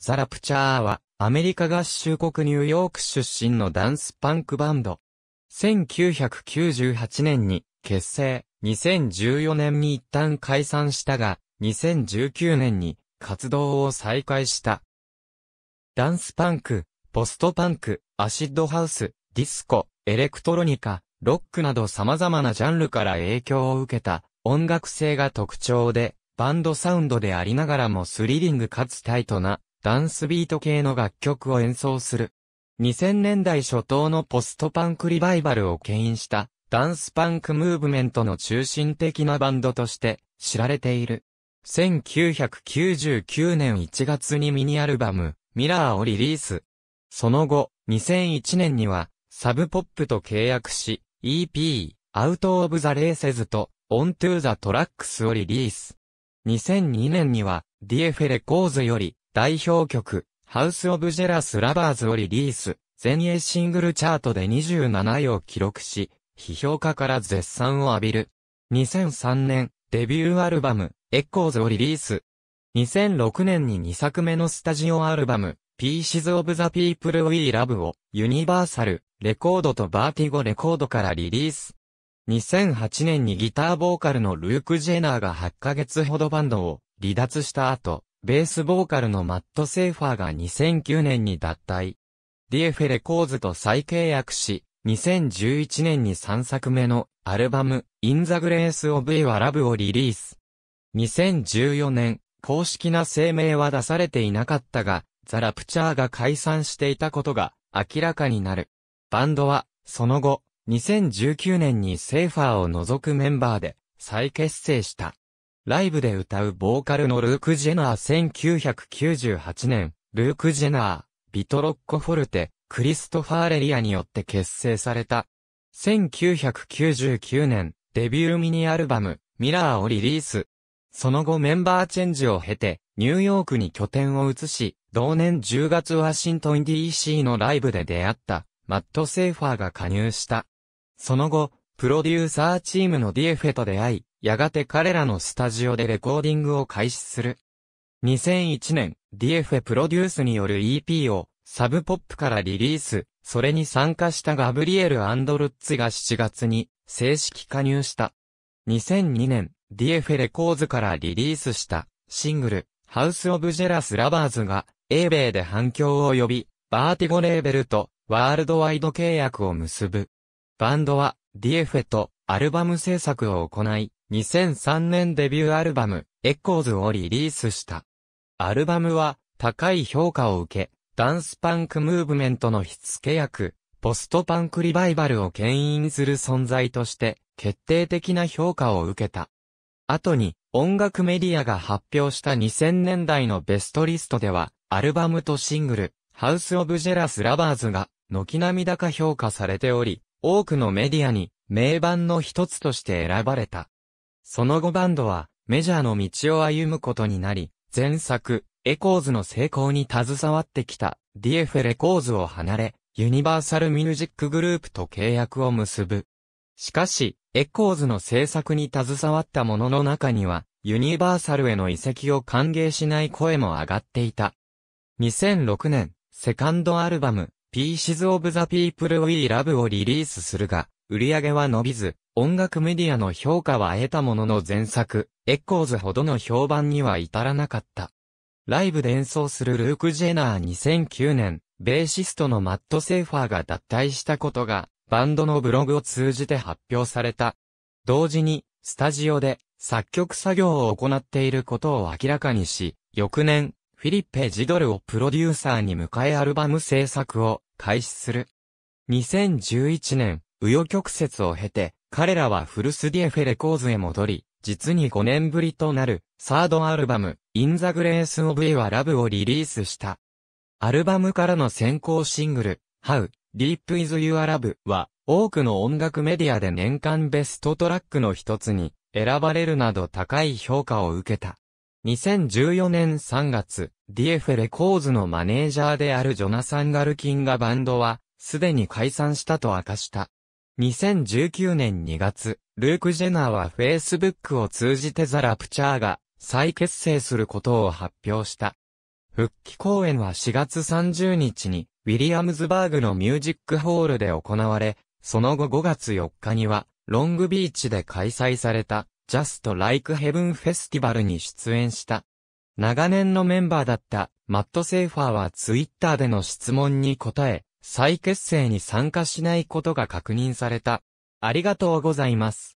ザ・ラプチャーは、アメリカ合衆国ニューヨーク出身のダンスパンクバンド。1998年に結成、2014年に一旦解散したが、2019年に活動を再開した。ダンスパンク、ポストパンク、アシッドハウス、ディスコ、エレクトロニカ、ロックなど様々なジャンルから影響を受けた音楽性が特徴で、バンドサウンドでありながらもスリリングかつタイトなダンスビート系の楽曲を演奏する。2000年代初頭のポストパンクリバイバルを牽引したダンスパンクムーブメントの中心的なバンドとして知られている。1999年1月にミニアルバム、ミラーをリリース。その後、2001年には、サブポップと契約し、EP、アウトオブザレーセズと、オントゥーザトラックスをリリース。2002年には、ディエフェレコーズより、代表曲、ハウス・オブ・ジェラス・ラバーズをリリース、全英シングルチャートで27位を記録し、批評家から絶賛を浴びる。2003年、デビューアルバム、エコーズをリリース。2006年に2作目のスタジオアルバム、p ーシ c オブ・ザ・ピ the ウィ o p l を、ユニバーサル、レコードとバーティゴレコードからリリース。2008年にギターボーカルのルーク・ジェナーが8ヶ月ほどバンドを離脱した後、ベースボーカルのマット・セーファーが2009年に脱退。ディエフェレコーズと再契約し、2011年に3作目のアルバム、イン・ザ・グレース・オブ・イワ・ラブをリリース。2014年、公式な声明は出されていなかったが、ザ・ラプチャーが解散していたことが明らかになる。バンドは、その後、2019年にセーファーを除くメンバーで再結成した。ライブで歌うボーカルのルーク・ジェナー1998年、ルーク・ジェナー、ビトロッコ・フォルテ、クリストファー・レリアによって結成された。1999年、デビューミニアルバム、ミラーをリリース。その後メンバーチェンジを経て、ニューヨークに拠点を移し、同年10月ワシントン DC のライブで出会った、マット・セーファーが加入した。その後、プロデューサーチームのディエフェと出会い、やがて彼らのスタジオでレコーディングを開始する。2001年、ディエフェプロデュースによる EP を、サブポップからリリース、それに参加したガブリエル・アンドルッツが7月に、正式加入した。2002年、ディエフェレコーズからリリースした、シングル、ハウス・オブ・ジェラス・ラバーズが、英米で反響を呼び、バーティゴレーベルと、ワールドワイド契約を結ぶ。バンドは、ディエフェとアルバム制作を行い、2003年デビューアルバム、エコーズをリリースした。アルバムは、高い評価を受け、ダンスパンクムーブメントの火付け役、ポストパンクリバイバルを牽引する存在として、決定的な評価を受けた。後に、音楽メディアが発表した2000年代のベストリストでは、アルバムとシングル、ハウス・オブ・ジェラス・ラバーズが、軒並み高評価されており、多くのメディアに名盤の一つとして選ばれた。その後バンドはメジャーの道を歩むことになり、前作、エコーズの成功に携わってきた DF レコーズを離れ、ユニバーサルミュージックグループと契約を結ぶ。しかし、エコーズの制作に携わった者の中には、ユニバーサルへの移籍を歓迎しない声も上がっていた。2006年、セカンドアルバム、Pieces of the People We Love をリリースするが、売り上げは伸びず、音楽メディアの評価は得たものの前作、エッコーズほどの評判には至らなかった。ライブで演奏するルーク・ジェナー2009年、ベーシストのマット・セーファーが脱退したことが、バンドのブログを通じて発表された。同時に、スタジオで作曲作業を行っていることを明らかにし、翌年、フィリッペ・ジドルをプロデューサーに迎えアルバム制作を開始する。2011年、紆余曲折を経て、彼らはフルスディエフェレコーズへ戻り、実に5年ぶりとなる、サードアルバム、インザグレース・オブ・イワ・ラブをリリースした。アルバムからの先行シングル、How Deep Is Your Love は、多くの音楽メディアで年間ベストトラックの一つに選ばれるなど高い評価を受けた。2014年3月、ディエフェレコーズのマネージャーであるジョナサン・ガルキンがバンドは、すでに解散したと明かした。2019年2月、ルーク・ジェナーは Facebook を通じてザ・ラプチャーが再結成することを発表した。復帰公演は4月30日に、ウィリアムズバーグのミュージックホールで行われ、その後5月4日には、ロングビーチで開催された、Just Like Heaven フェスティバルに出演した。長年のメンバーだったマット・セーファーはツイッターでの質問に答え、再結成に参加しないことが確認された。ありがとうございます。